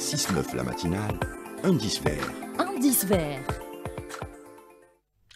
6-9 la matinale, indice vert. Indice vert.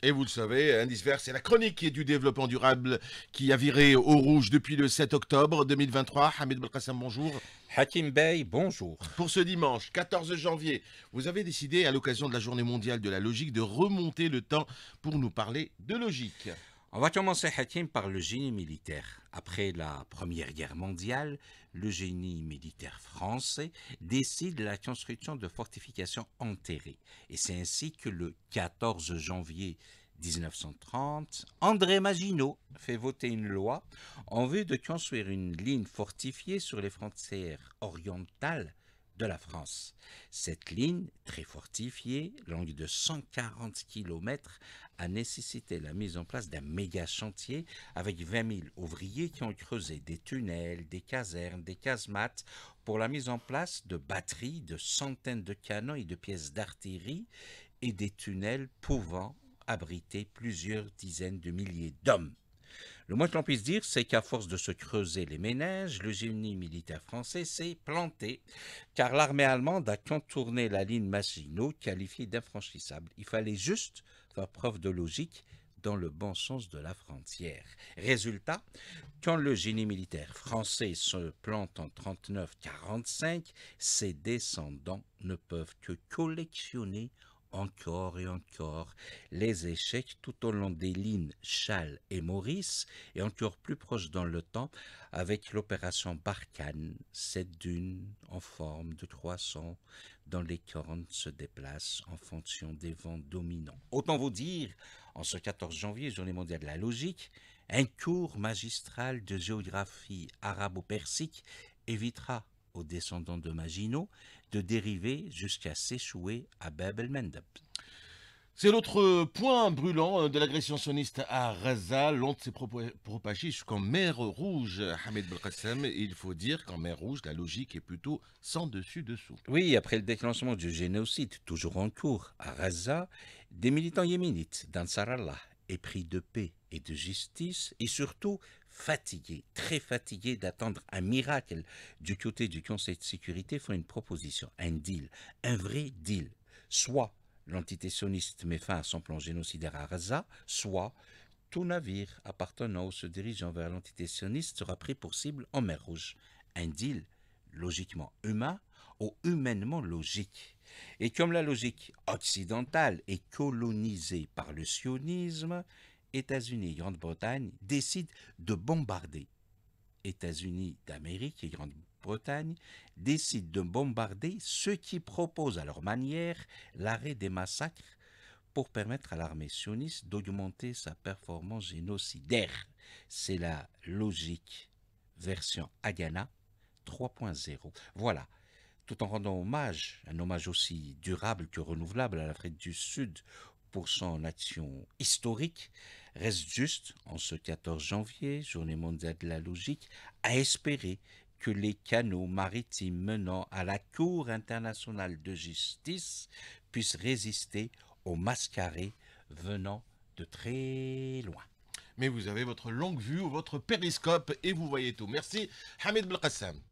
Et vous le savez, Indice Vert, c'est la chronique du développement durable qui a viré au rouge depuis le 7 octobre 2023. Hamid Balkassam, ben bonjour. Hakim Bey, bonjour. Pour ce dimanche 14 janvier, vous avez décidé, à l'occasion de la Journée mondiale de la logique, de remonter le temps pour nous parler de logique. On va commencer, Hakim, par le génie militaire. Après la Première Guerre mondiale, le génie militaire français décide la construction de fortifications enterrées. Et c'est ainsi que le 14 janvier 1930, André Maginot fait voter une loi en vue de construire une ligne fortifiée sur les frontières orientales de la France. Cette ligne, très fortifiée, longue de 140 km, a nécessité la mise en place d'un méga chantier avec 20 000 ouvriers qui ont creusé des tunnels, des casernes, des casemates pour la mise en place de batteries, de centaines de canons et de pièces d'artillerie et des tunnels pouvant abriter plusieurs dizaines de milliers d'hommes. Le moins que l'on puisse dire, c'est qu'à force de se creuser les ménages, le génie militaire français s'est planté, car l'armée allemande a contourné la ligne Maginot, qualifiée d'infranchissable. Il fallait juste faire preuve de logique dans le bon sens de la frontière. Résultat, quand le génie militaire français se plante en 39-45, ses descendants ne peuvent que collectionner encore et encore les échecs tout au long des lignes châles et Maurice, et encore plus proche dans le temps avec l'opération Barkhane, cette dune en forme de croissant dont les cornes se déplacent en fonction des vents dominants. Autant vous dire, en ce 14 janvier, journée mondiale de la logique, un cours magistral de géographie arabo-persique évitera aux descendants de Maginot de dériver jusqu'à s'échouer à Bab el C'est l'autre point brûlant hein, de l'agression sioniste à Raza. L'onde s'est propagée jusqu'en mer Rouge, Ahmed Belkacem. Il faut dire qu'en mer Rouge, la logique est plutôt sans dessus-dessous. Oui, après le déclenchement du génocide, toujours en cours, à Raza, des militants yéménites d'Ansarallah, épris de paix et de justice, et surtout Fatigué, très fatigué d'attendre un miracle du côté du Conseil de sécurité, font une proposition, un deal, un vrai deal. Soit l'entité sioniste met fin à son plan génocidaire à Gaza, soit tout navire appartenant ou se dirigeant vers l'entité sioniste sera pris pour cible en mer Rouge. Un deal logiquement humain ou humainement logique. Et comme la logique occidentale est colonisée par le sionisme, États-Unis et Grande-Bretagne décident de bombarder. États-Unis d'Amérique et Grande-Bretagne décident de bombarder ceux qui proposent à leur manière l'arrêt des massacres pour permettre à l'armée sioniste d'augmenter sa performance génocidaire. C'est la logique version Agana 3.0. Voilà. Tout en rendant hommage, un hommage aussi durable que renouvelable à l'Afrique du Sud pour son action historique, reste juste, en ce 14 janvier, journée mondiale de la logique, à espérer que les canaux maritimes menant à la Cour internationale de justice puissent résister aux mascarés venant de très loin. Mais vous avez votre longue vue votre périscope et vous voyez tout. Merci Hamid Belkassam.